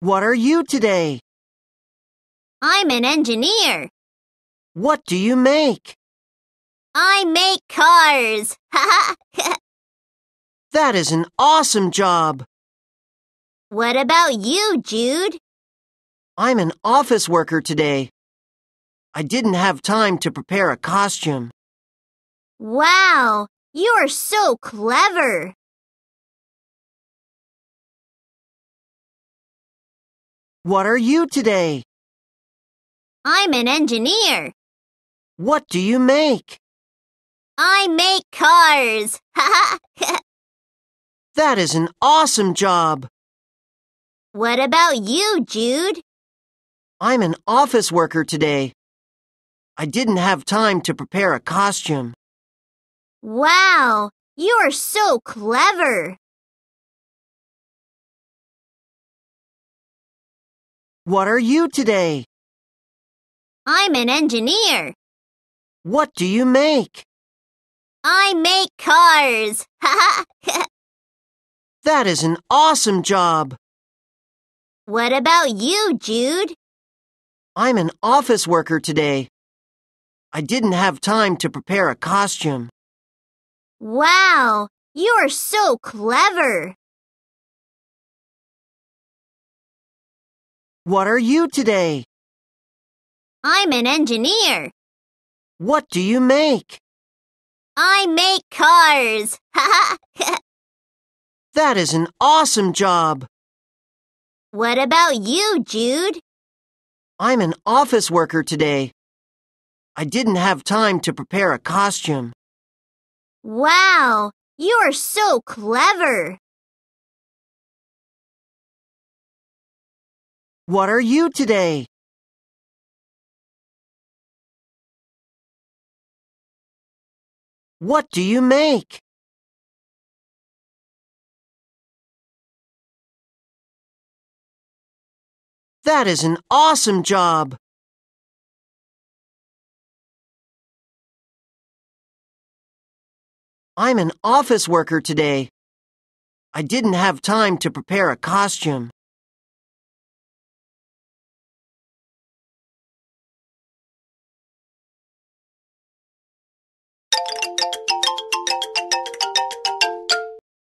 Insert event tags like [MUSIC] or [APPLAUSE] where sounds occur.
What are you today? I'm an engineer. What do you make? I make cars. [LAUGHS] that is an awesome job. What about you, Jude? I'm an office worker today. I didn't have time to prepare a costume. Wow, you are so clever. What are you today? I'm an engineer. What do you make? I make cars. [LAUGHS] that is an awesome job. What about you, Jude? I'm an office worker today. I didn't have time to prepare a costume. Wow, you are so clever. What are you today? I'm an engineer. What do you make? I make cars. [LAUGHS] that is an awesome job. What about you, Jude? I'm an office worker today. I didn't have time to prepare a costume. Wow, you are so clever. What are you today? I'm an engineer. What do you make? I make cars. [LAUGHS] [LAUGHS] that is an awesome job. What about you, Jude? I'm an office worker today. I didn't have time to prepare a costume. Wow, you are so clever. What are you today? What do you make? That is an awesome job! I'm an office worker today. I didn't have time to prepare a costume.